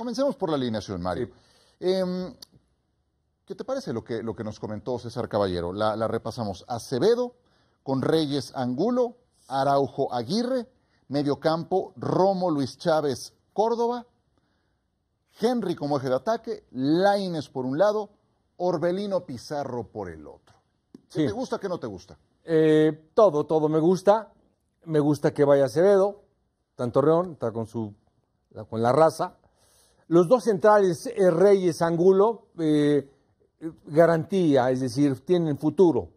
comencemos por la alineación, Mario. Em, ¿Qué te parece lo que, nos comentó César Caballero? La, la repasamos. Acevedo, con Reyes Angulo, Araujo Aguirre, mediocampo Romo Luis Chávez Córdoba, Henry como eje de ataque, Laines por un lado, Orbelino Pizarro por el otro. te gusta, qué no te gusta? Eh, todo, todo me gusta. Me gusta que vaya Acevedo, tanto Reón, está con su con la raza. Los dos centrales, eh, Reyes, Angulo, eh, garantía, es decir, tienen futuro.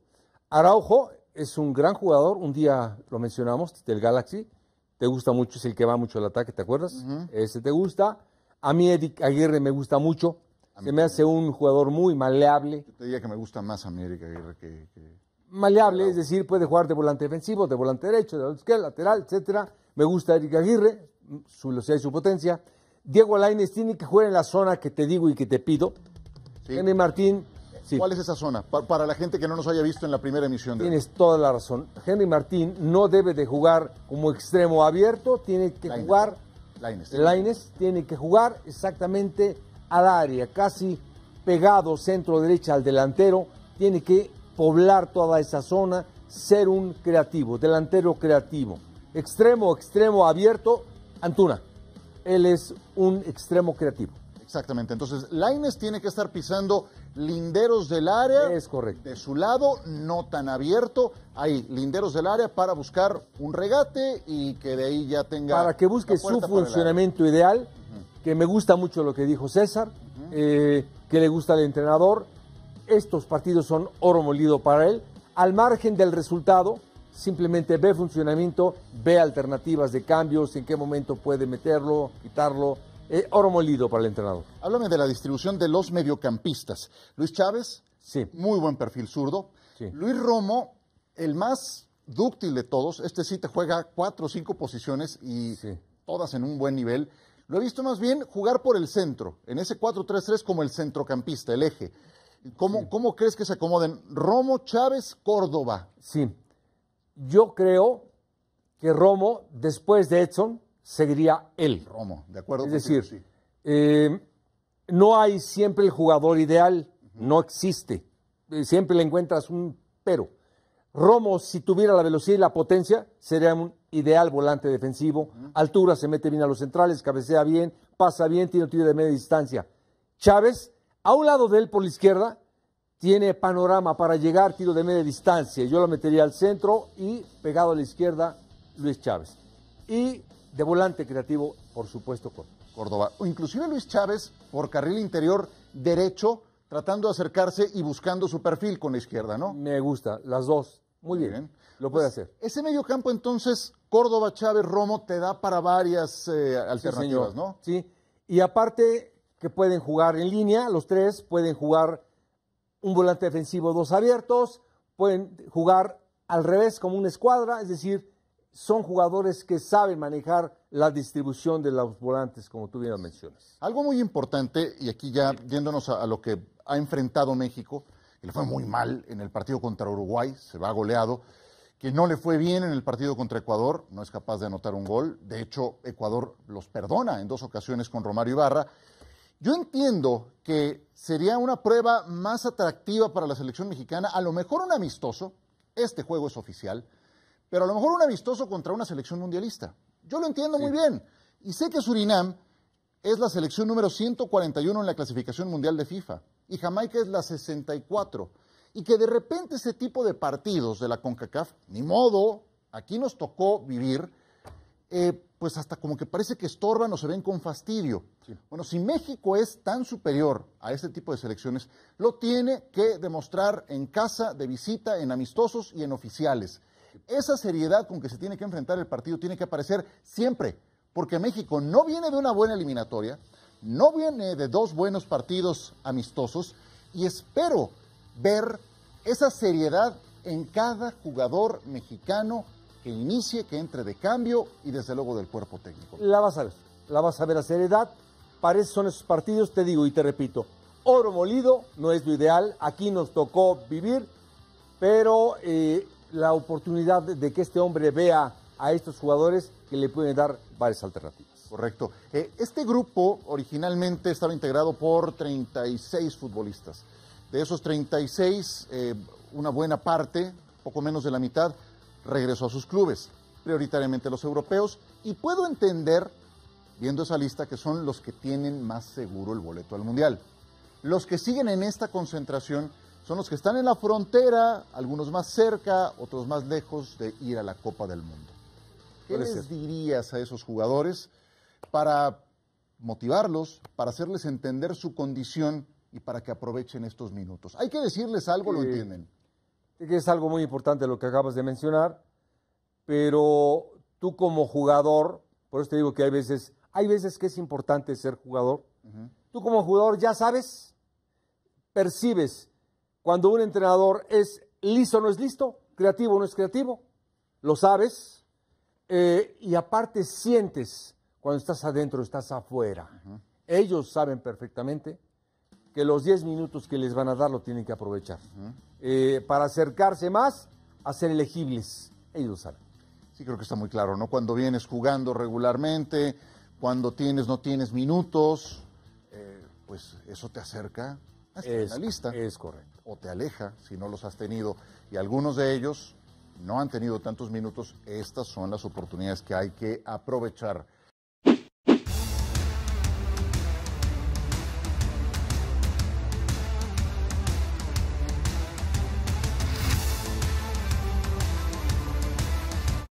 Araujo es un gran jugador, un día lo mencionamos, del Galaxy. Te gusta mucho, es el que va mucho al ataque, ¿te acuerdas? Ese te gusta. A mí Eric Aguirre me gusta mucho. Se me hace un jugador muy maleable. te diría que me gusta más a mí Eric Aguirre que... Maleable, es decir, puede jugar de volante defensivo, de volante derecho, de volante lateral, etcétera. Me gusta Eric Aguirre, su velocidad y su potencia. Diego Laines tiene que jugar en la zona que te digo y que te pido. Henry Martín. ¿Cuál es esa zona? para la gente que no nos haya visto en la primera emisión. De Tienes toda la razón. Henry Martín no debe de jugar como extremo abierto, tiene que jugar. Laines. Laines tiene que jugar exactamente al área, casi pegado centro derecha al delantero, tiene que poblar toda esa zona, ser un creativo, delantero creativo. Extremo, extremo abierto, Antuna él es un extremo creativo. Exactamente. Entonces, Laines tiene que estar pisando linderos del área. Es correcto. De su lado, no tan abierto. Ahí, linderos del área para buscar un regate y que de ahí ya tenga. Para que busque su funcionamiento ideal, que me gusta mucho lo que dijo César, eh, que le gusta al entrenador. Estos partidos son oro molido para él. Al margen del resultado, simplemente ve funcionamiento, ve alternativas de cambios, en qué momento puede meterlo, quitarlo. Eh, oro molido para el entrenador. Háblame de la distribución de los mediocampistas. Luis Chávez, sí. muy buen perfil zurdo. Luis Romo, el más dúctil de todos. Este sí te juega cuatro o cinco posiciones y todas en un buen nivel. Lo he visto más bien jugar por el centro, en ese 4-3-3 como el centrocampista, el eje. ¿Cómo, ¿Cómo, crees que se acomoden Romo, Chávez, Córdoba? Sí, yo creo que Romo, después de Edson, seguiría él. Romo, de acuerdo. Es decir, eh, no hay siempre el jugador ideal, no existe. Eh, siempre le encuentras un pero. Romo, si tuviera la velocidad y la potencia, sería un ideal volante defensivo. Altura, se mete bien a los centrales, cabecea bien, pasa bien, tiene un tiro de media distancia. Chávez, a un lado de él por la izquierda, tiene panorama para llegar, tiro de media distancia. Yo lo metería al centro y pegado a la izquierda, Luis Chávez. Y de volante creativo, por supuesto, Córdoba. O inclusive Luis Chávez por carril interior derecho, tratando de acercarse y buscando su perfil con la izquierda, ¿no? Me gusta, las dos. Muy bien. Lo puede pues, hacer. Ese medio campo, entonces, Córdoba, Chávez, Romo, te da para varias eh, alternativas, ¿no? Sí. Y aparte que pueden jugar en línea, los tres pueden jugar un volante defensivo, dos abiertos, pueden jugar al revés como una escuadra, es decir, son jugadores que saben manejar la distribución de los volantes, como tú bien mencionas. Algo muy importante, y aquí ya yéndonos a, a lo que ha enfrentado México, que le fue muy mal en el partido contra Uruguay, se va goleado, que no le fue bien en el partido contra Ecuador, no es capaz de anotar un gol, de hecho Ecuador los perdona en dos ocasiones con Romario Ibarra, yo entiendo que sería una prueba más atractiva para la selección mexicana, a lo mejor un amistoso, este juego es oficial, pero a lo mejor un amistoso contra una selección mundialista. Yo lo entiendo muy bien. Y sé que Surinam es la selección número 141 en la clasificación mundial de FIFA y Jamaica es la 64. Y que de repente ese tipo de partidos de la CONCACAF, ni modo, aquí nos tocó vivir, eh, pues hasta como que parece que estorban o se ven con fastidio. Bueno, si México es tan superior a este tipo de selecciones, lo tiene que demostrar en casa, de visita, en amistosos y en oficiales. Esa seriedad con que se tiene que enfrentar el partido tiene que aparecer siempre, porque México no viene de una buena eliminatoria, no viene de dos buenos partidos amistosos y espero ver esa seriedad en cada jugador mexicano que inicie, que entre de cambio y desde luego del cuerpo técnico. La vas a ver, la vas a ver a seriedad. Para eso son esos partidos, te digo y te repito, oro molido no es lo ideal, aquí nos tocó vivir, pero eh, la oportunidad de que este hombre vea a estos jugadores que le pueden dar varias alternativas. Correcto. Eh, este grupo originalmente estaba integrado por 36 futbolistas. De esos 36, eh, una buena parte, poco menos de la mitad, regresó a sus clubes, prioritariamente los europeos, y puedo entender, viendo esa lista, que son los que tienen más seguro el boleto al Mundial. Los que siguen en esta concentración son los que están en la frontera, algunos más cerca, otros más lejos de ir a la Copa del Mundo. ¿Qué les dirías a esos jugadores para motivarlos, para hacerles entender su condición y para que aprovechen estos minutos? Hay que decirles algo, lo entienden que es algo muy importante lo que acabas de mencionar, pero tú como jugador, por eso te digo que hay veces, hay veces que es importante ser jugador. Tú como jugador ya sabes, percibes cuando un entrenador es listo o no es listo, creativo o no es creativo, lo sabes, eh, y aparte sientes cuando estás adentro, o estás afuera. Ellos saben perfectamente que los 10 minutos que les van a dar lo tienen que aprovechar. Eh, para acercarse más a ser elegibles, ellos saben. Sí, creo que está muy claro, ¿no? Cuando vienes jugando regularmente, cuando tienes, no tienes minutos, eh, pues eso te acerca a es, la lista. Es correcto. O te aleja si no los has tenido. Y algunos de ellos no han tenido tantos minutos. Estas son las oportunidades que hay que aprovechar.